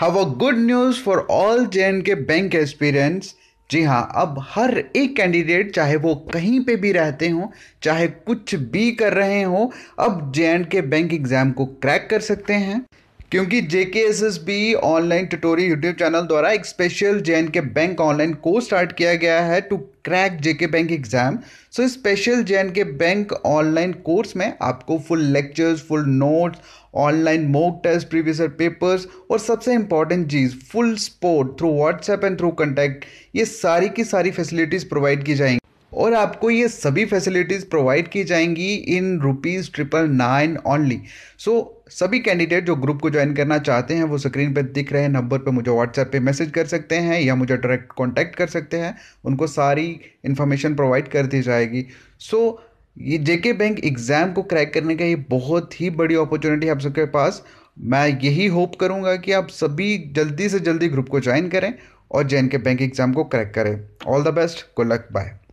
have a good news for all J K bank experience जी हाँ अब हर एक candidate चाहे वो कहीं पे भी रहते हों चाहे कुछ भी कर रहे हों अब जे के बैंक एग्ज़ाम को क्रैक कर सकते हैं क्योंकि JK S S B online tutorial YouTube channel द्वारा एक special J and K bank online course start किया गया है to crack JK bank exam so special J and K bank online course में आपको full lectures full notes online mock test previous papers और सबसे important चीज़ full support through WhatsApp and through contact ये सारी की सारी फैसिलिटीज़ प्रोवाइड की जाएंगी और आपको ये सभी फैसिलिटीज़ प्रोवाइड की जाएंगी in rupees triple nine only so सभी कैंडिडेट जो ग्रुप को ज्वाइन करना चाहते हैं वो स्क्रीन पर दिख रहे नंबर पर मुझे व्हाट्सएप पे मैसेज कर सकते हैं या मुझे डायरेक्ट कॉन्टैक्ट कर सकते हैं उनको सारी इन्फॉर्मेशन प्रोवाइड कर दी जाएगी सो so, ये जेके बैंक एग्ज़ाम को क्रैक करने का ये बहुत ही बड़ी अपॉर्चुनिटी है आप सबके पास मैं यही होप करूँगा कि आप सभी जल्दी से जल्दी ग्रुप को ज्वाइन करें और जे के बैंक एग्ज़ाम को क्रैक करें all the best good luck bye